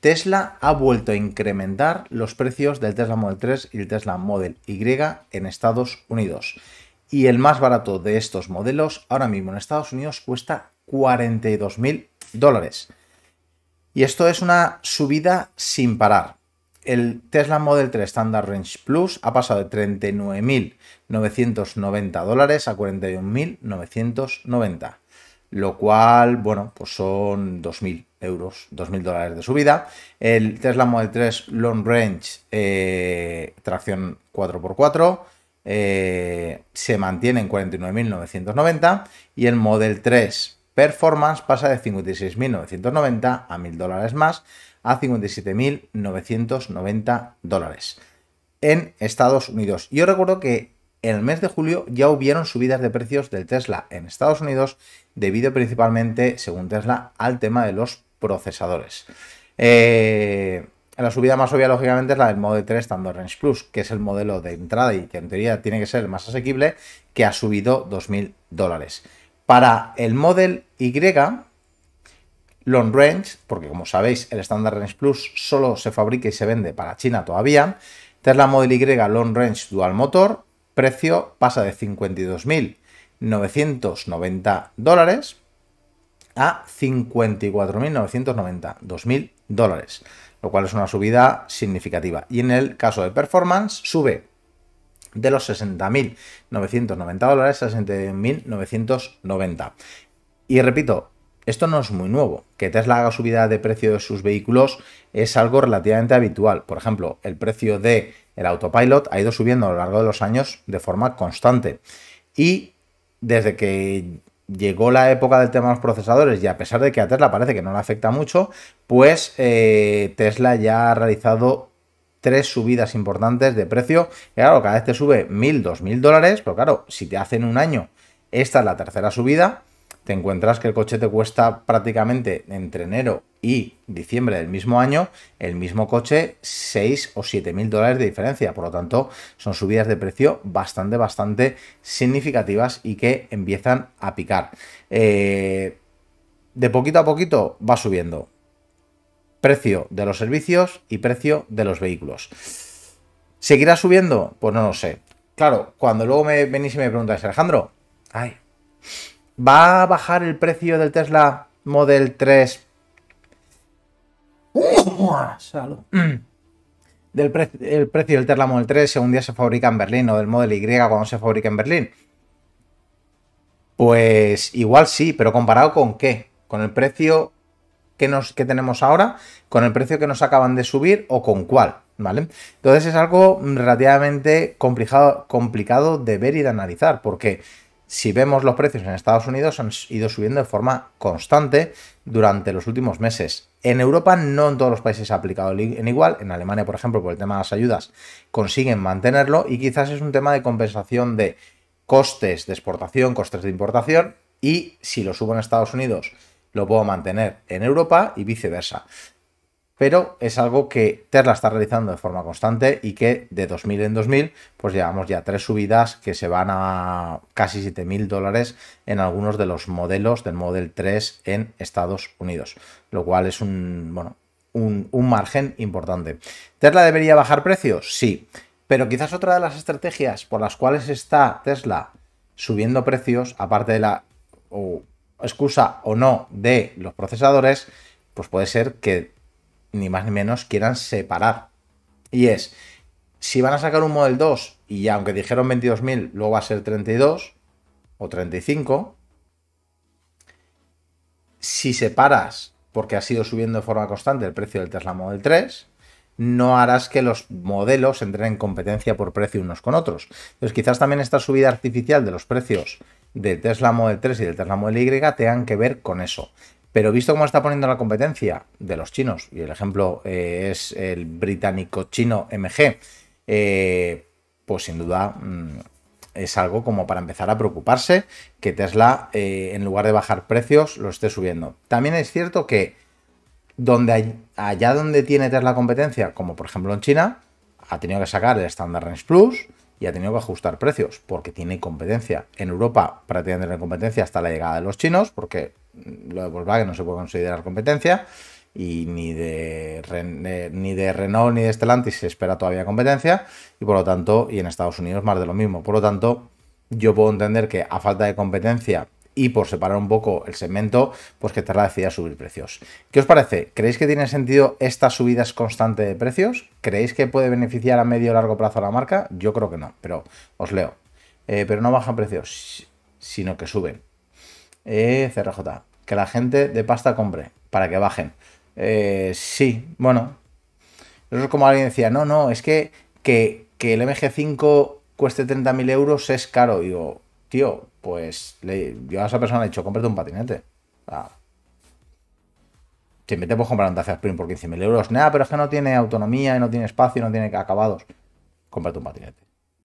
Tesla ha vuelto a incrementar los precios del Tesla Model 3 y el Tesla Model Y en Estados Unidos. Y el más barato de estos modelos ahora mismo en Estados Unidos cuesta 42.000 dólares. Y esto es una subida sin parar. El Tesla Model 3 Standard Range Plus ha pasado de 39.990 dólares a 41.990 lo cual, bueno, pues son 2.000 euros, 2.000 dólares de subida. El Tesla Model 3 Long Range, eh, tracción 4x4, eh, se mantiene en 49.990 y el Model 3 Performance pasa de 56.990 a 1.000 dólares más a 57.990 dólares en Estados Unidos. Yo recuerdo que en el mes de julio ya hubieron subidas de precios del Tesla en Estados Unidos debido principalmente, según Tesla, al tema de los procesadores. Eh, la subida más obvia, lógicamente, es la del Model 3 Standard Range Plus, que es el modelo de entrada y que en teoría tiene que ser el más asequible, que ha subido 2.000 dólares. Para el Model Y, Long Range, porque como sabéis, el Standard Range Plus solo se fabrica y se vende para China todavía, Tesla Model Y Long Range Dual Motor precio pasa de 52.990 dólares a 54.990, dólares, lo cual es una subida significativa. Y en el caso de performance sube de los 60.990 dólares a 61.990. Y repito, esto no es muy nuevo. Que Tesla haga subida de precio de sus vehículos es algo relativamente habitual. Por ejemplo, el precio de el autopilot ha ido subiendo a lo largo de los años de forma constante. Y desde que llegó la época del tema de los procesadores y a pesar de que a Tesla parece que no le afecta mucho, pues eh, Tesla ya ha realizado tres subidas importantes de precio. Y claro, cada vez te sube mil, dos mil dólares, pero claro, si te hacen un año, esta es la tercera subida, te encuentras que el coche te cuesta prácticamente entre enero y diciembre del mismo año el mismo coche 6 o 7 mil dólares de diferencia. Por lo tanto, son subidas de precio bastante, bastante significativas y que empiezan a picar. Eh, de poquito a poquito va subiendo precio de los servicios y precio de los vehículos. ¿Seguirá subiendo? Pues no lo sé. Claro, cuando luego me venís y me preguntáis, Alejandro, ay, ¿Va a bajar el precio del Tesla Model 3? Mm. Del el precio del Tesla Model 3 si un día se fabrica en Berlín o del Model Y cuando se fabrica en Berlín. Pues igual sí, pero comparado con qué? ¿Con el precio que, nos, que tenemos ahora? ¿Con el precio que nos acaban de subir o con cuál? ¿Vale? Entonces es algo relativamente complicado, complicado de ver y de analizar porque si vemos los precios en Estados Unidos, han ido subiendo de forma constante durante los últimos meses. En Europa no en todos los países ha aplicado en igual. En Alemania, por ejemplo, por el tema de las ayudas, consiguen mantenerlo y quizás es un tema de compensación de costes de exportación, costes de importación y si lo subo en Estados Unidos, lo puedo mantener en Europa y viceversa pero es algo que Tesla está realizando de forma constante y que de 2000 en 2000, pues llevamos ya tres subidas que se van a casi 7000 dólares en algunos de los modelos del Model 3 en Estados Unidos, lo cual es un, bueno, un, margen importante. ¿Tesla debería bajar precios? Sí, pero quizás otra de las estrategias por las cuales está Tesla subiendo precios, aparte de la excusa o no de los procesadores, pues puede ser que ni más ni menos quieran separar. Y es, si van a sacar un Model 2 y aunque dijeron 22.000, luego va a ser 32 o 35, si separas, porque ha sido subiendo de forma constante el precio del Tesla Model 3, no harás que los modelos entren en competencia por precio unos con otros. Entonces quizás también esta subida artificial de los precios de Tesla Model 3 y del Tesla Model Y tengan que ver con eso. Pero visto cómo está poniendo la competencia de los chinos, y el ejemplo eh, es el británico-chino MG, eh, pues sin duda mm, es algo como para empezar a preocuparse que Tesla, eh, en lugar de bajar precios, lo esté subiendo. También es cierto que donde allá donde tiene Tesla competencia, como por ejemplo en China, ha tenido que sacar el Standard Range Plus y ha tenido que ajustar precios porque tiene competencia. En Europa para tener competencia hasta la llegada de los chinos porque lo de Volkswagen no se puede considerar competencia y ni de, eh, ni de Renault ni de Stellantis se espera todavía competencia y por lo tanto, y en Estados Unidos más de lo mismo. Por lo tanto, yo puedo entender que a falta de competencia y por separar un poco el segmento, pues que Tesla decida subir precios. ¿Qué os parece? ¿Creéis que tiene sentido estas subidas constantes de precios? ¿Creéis que puede beneficiar a medio o largo plazo a la marca? Yo creo que no, pero os leo. Eh, pero no bajan precios, sino que suben. Eh, CRJ. Que la gente de pasta compre para que bajen. Eh, sí, bueno. Eso es como alguien decía, no, no, es que, que, el MG5 cueste 30.000 euros es caro. Digo, tío, pues yo a esa persona le he dicho, cómprate un patinete. Si me te puedes comprar un Dacia Spring por 15.000 euros, nada, pero es que no tiene autonomía y no tiene espacio y no tiene acabados. Cómprate un patinete.